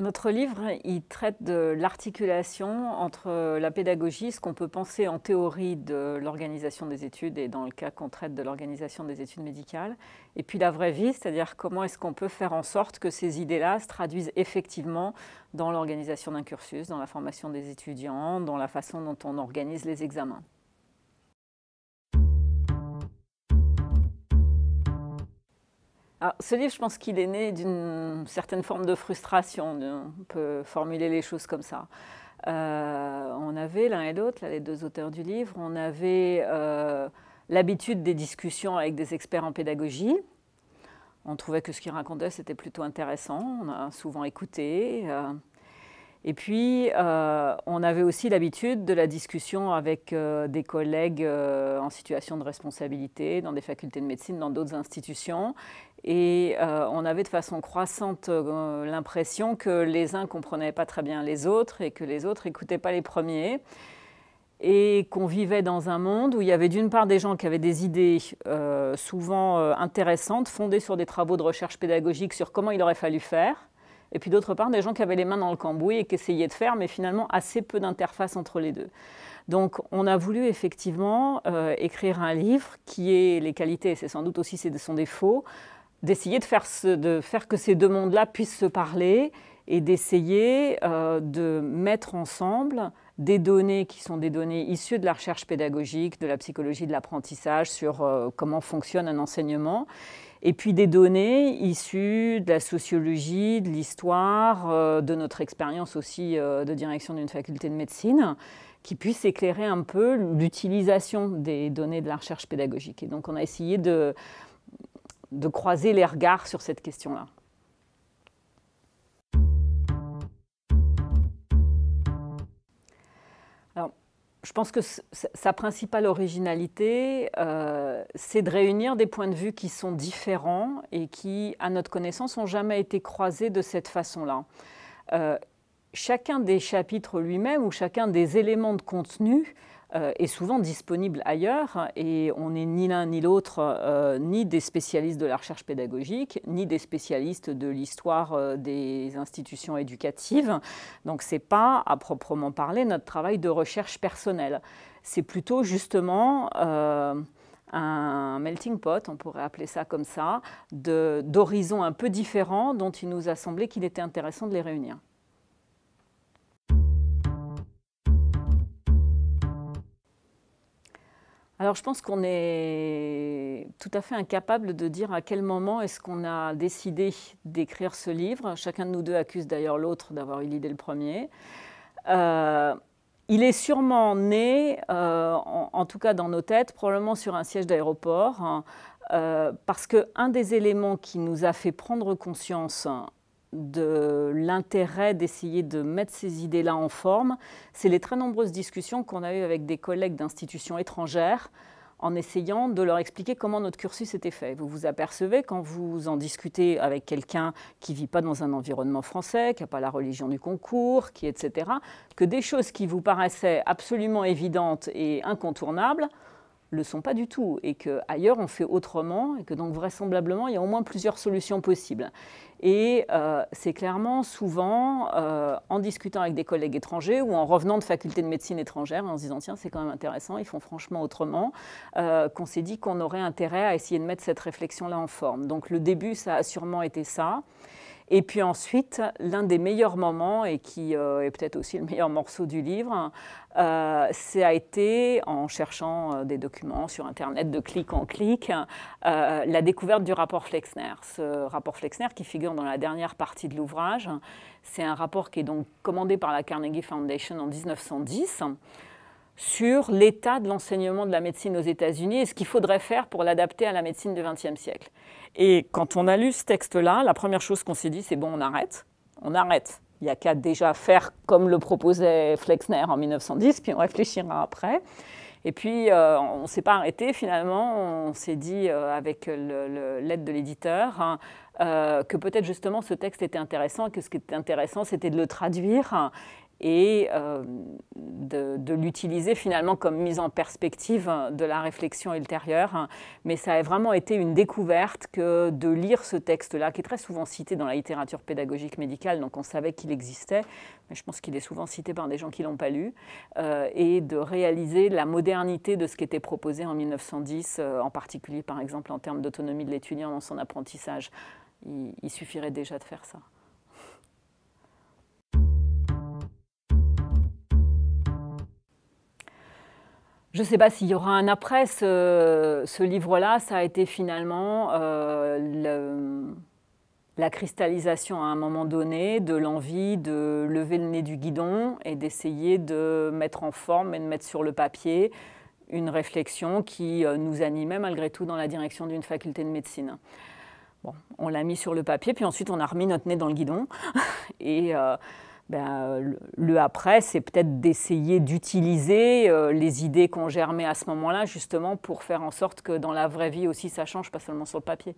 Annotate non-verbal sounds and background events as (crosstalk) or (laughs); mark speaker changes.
Speaker 1: Notre livre, il traite de l'articulation entre la pédagogie, ce qu'on peut penser en théorie de l'organisation des études et dans le cas qu'on traite de l'organisation des études médicales, et puis la vraie vie, c'est-à-dire comment est-ce qu'on peut faire en sorte que ces idées-là se traduisent effectivement dans l'organisation d'un cursus, dans la formation des étudiants, dans la façon dont on organise les examens. ce livre, je pense qu'il est né d'une certaine forme de frustration, on peut formuler les choses comme ça. Euh, on avait, l'un et l'autre, les deux auteurs du livre, on avait euh, l'habitude des discussions avec des experts en pédagogie. On trouvait que ce qu'ils racontaient, c'était plutôt intéressant. On a souvent écouté. Euh, et puis, euh, on avait aussi l'habitude de la discussion avec euh, des collègues euh, en situation de responsabilité, dans des facultés de médecine, dans d'autres institutions. Et on avait de façon croissante l'impression que les uns ne comprenaient pas très bien les autres et que les autres n'écoutaient pas les premiers. Et qu'on vivait dans un monde où il y avait d'une part des gens qui avaient des idées souvent intéressantes, fondées sur des travaux de recherche pédagogique sur comment il aurait fallu faire et puis d'autre part des gens qui avaient les mains dans le cambouis et qui essayaient de faire, mais finalement assez peu d'interface entre les deux. Donc on a voulu effectivement euh, écrire un livre qui est les qualités, c'est sans doute aussi son défaut, d'essayer de, faire de faire que ces deux mondes-là puissent se parler et d'essayer euh, de mettre ensemble des données qui sont des données issues de la recherche pédagogique, de la psychologie de l'apprentissage sur euh, comment fonctionne un enseignement, et puis des données issues de la sociologie, de l'histoire, euh, de notre expérience aussi euh, de direction d'une faculté de médecine, qui puissent éclairer un peu l'utilisation des données de la recherche pédagogique. Et donc on a essayé de, de croiser les regards sur cette question-là. Alors, je pense que sa principale originalité, euh, c'est de réunir des points de vue qui sont différents et qui, à notre connaissance, n'ont jamais été croisés de cette façon-là. Euh, chacun des chapitres lui-même ou chacun des éléments de contenu euh, est souvent disponible ailleurs et on n'est ni l'un ni l'autre euh, ni des spécialistes de la recherche pédagogique ni des spécialistes de l'histoire euh, des institutions éducatives. Donc ce n'est pas à proprement parler notre travail de recherche personnelle. C'est plutôt justement un melting pot, on pourrait appeler ça comme ça, d'horizons un peu différents dont il nous a semblé qu'il était intéressant de les réunir. Alors je pense qu'on est tout à fait incapable de dire à quel moment est-ce qu'on a décidé d'écrire ce livre. Chacun de nous deux accuse d'ailleurs l'autre d'avoir eu l'idée le premier. Euh, il est sûrement né, euh, en, tout cas dans nos têtes, probablement sur un siège d'aéroport, hein, euh, parce qu'un des éléments qui nous a fait prendre conscience de l'intérêt d'essayer de mettre ces idées-là en forme, c'est les très nombreuses discussions qu'on a eues avec des collègues d'institutions étrangères en essayant de leur expliquer comment notre cursus était fait. Vous vous apercevez quand vous en discutez avec quelqu'un qui ne vit pas dans un environnement français, qui n'a pas la religion du concours, qui etc., que des choses qui vous paraissaient absolument évidentes et incontournables, le sont pas du tout et qu'ailleurs on fait autrement et que donc vraisemblablement il y a au moins plusieurs solutions possibles. Et euh, c'est clairement souvent euh, en discutant avec des collègues étrangers ou en revenant de facultés de médecine étrangère en se disant tiens c'est quand même intéressant, ils font franchement autrement, euh, qu'on s'est dit qu'on aurait intérêt à essayer de mettre cette réflexion-là en forme. Donc le début ça a sûrement été ça. Et puis ensuite, l'un des meilleurs moments, et qui euh, est peut-être aussi le meilleur morceau du livre, euh, a été, en cherchant euh, des documents sur Internet de clic en clic, euh, la découverte du rapport Flexner. Ce rapport Flexner qui figure dans la dernière partie de l'ouvrage, c'est un rapport qui est donc commandé par la Carnegie Foundation en 1910 sur l'état de l'enseignement de la médecine aux États-Unis et ce qu'il faudrait faire pour l'adapter à la médecine du XXe siècle. Et quand on a lu ce texte-là, la première chose qu'on s'est dit, c'est bon, on arrête, on arrête. Il n'y a qu'à déjà faire comme le proposait Flexner en 1910, puis on réfléchira après. Et puis, euh, on ne s'est pas arrêté finalement, on s'est dit euh, avec l'aide de l'éditeur hein, euh, que peut-être justement ce texte était intéressant, que ce qui était intéressant, c'était de le traduire hein, et euh, de, l'utiliser finalement comme mise en perspective de la réflexion ultérieure. Mais ça a vraiment été une découverte que de lire ce texte-là, qui est très souvent cité dans la littérature pédagogique médicale, donc on savait qu'il existait, mais je pense qu'il est souvent cité par des gens qui ne l'ont pas lu, euh, et de réaliser la modernité de ce qui était proposé en 1910, euh, en particulier par exemple en termes d'autonomie de l'étudiant dans son apprentissage. il suffirait déjà de faire ça. Je ne sais pas s'il y aura un après. Ce, livre-là, ça a été finalement euh, la cristallisation à un moment donné de l'envie de lever le nez du guidon et d'essayer de mettre en forme et de mettre sur le papier une réflexion qui euh, nous animait malgré tout dans la direction d'une faculté de médecine. Bon, on l'a mis sur le papier, puis ensuite on a remis notre nez dans le guidon. (laughs) et. Euh, ben, euh, le après, c'est peut-être d'essayer d'utiliser euh, les idées qu'on germait à ce moment-là, justement, pour faire en sorte que dans la vraie vie aussi, ça change, pas seulement sur le papier.